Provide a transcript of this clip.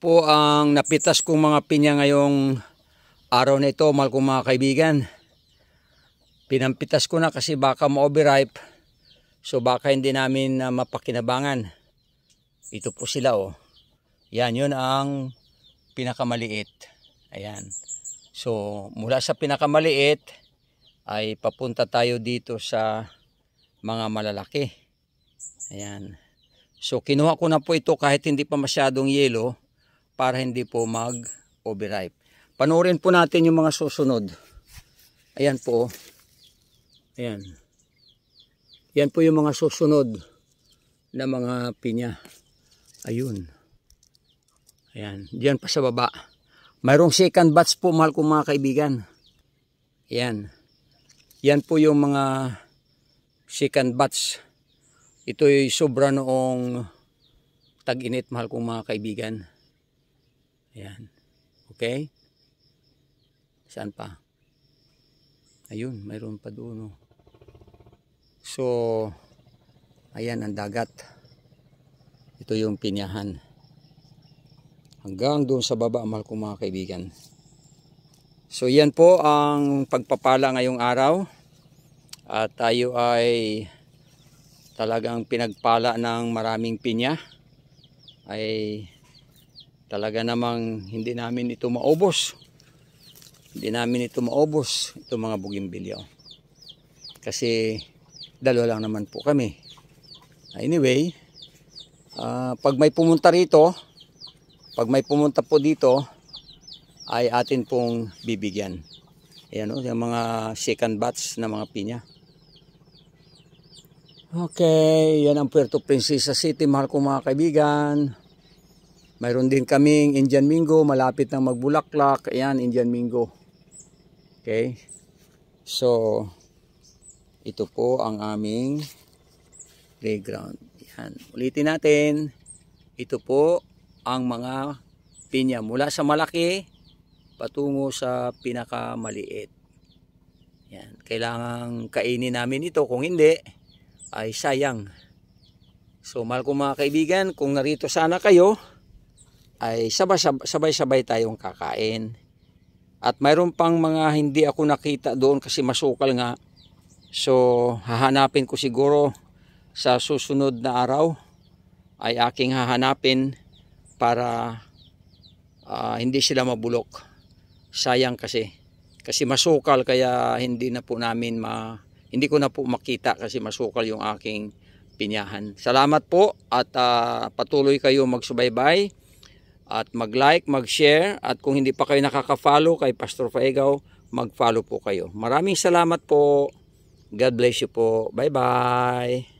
po ang napitas kong mga pinya ngayong araw na ito, mahal kong mga kaibigan. Pinampitas ko na kasi baka ma-overripe. So baka hindi namin uh, mapakinabangan. Ito po sila oh. Yan, yun ang pinakamaliit. Ayan. So mula sa pinakamaliit ay papunta tayo dito sa mga malalaki. Ayan. So kinuha ko na po ito kahit hindi pa masyadong yelo para hindi po mag-overripe. Panoorin po natin yung mga susunod. Ayan po. Ayan. Yan po yung mga susunod na mga pinya. Ayun. Ayan. Diyan pa sa baba. Mayroong second batch po mahal kong mga kaibigan. Ayan. Yan po yung mga second batch. Ito'y sobra noong tag-init mahal kong mga kaibigan. Ayan. Okay? Saan pa? Ayun, mayroon pa doon. Oh. So, ayan ang dagat. Ito yung pinyahan. Hanggang doon sa baba, mahal kong mga kaibigan. So, yan po ang pagpapala ngayong araw. At tayo ay talagang pinagpala ng maraming pinya. Ay talaga namang hindi namin ito maubos hindi namin ito maubos itong mga bugimbilya kasi dalawa lang naman po kami anyway uh, pag may pumunta rito pag may pumunta po dito ay atin pong bibigyan ayan o oh, yung mga second batch na mga pinya okay yan ang Puerto Princesa City mahal ko mga kaibigan mayroon din kaming Indian Mingo, malapit ng magbulaklak. Ayan, Indian Mingo. Okay. So, ito po ang aming playground. Ayan. Ulitin natin. Ito po ang mga pinya mula sa malaki patungo sa pinakamaliit. Yan. Kailangan kainin namin ito. Kung hindi, ay sayang. So, mahal ko mga kaibigan, kung narito sana kayo, ay sabay-sabay tayong kakain. At mayroon pang mga hindi ako nakita doon kasi masukal nga. So hahanapin ko siguro sa susunod na araw ay aking hahanapin para uh, hindi sila mabulok. Sayang kasi. Kasi masukal kaya hindi na po namin ma hindi ko na po makita kasi masukal yung aking pinyahan. Salamat po at uh, patuloy kayo magsubaybay at mag-like, mag-share at kung hindi pa kayo nakaka-follow kay Pastor Faegaw, mag-follow po kayo. Maraming salamat po. God bless you po. Bye-bye.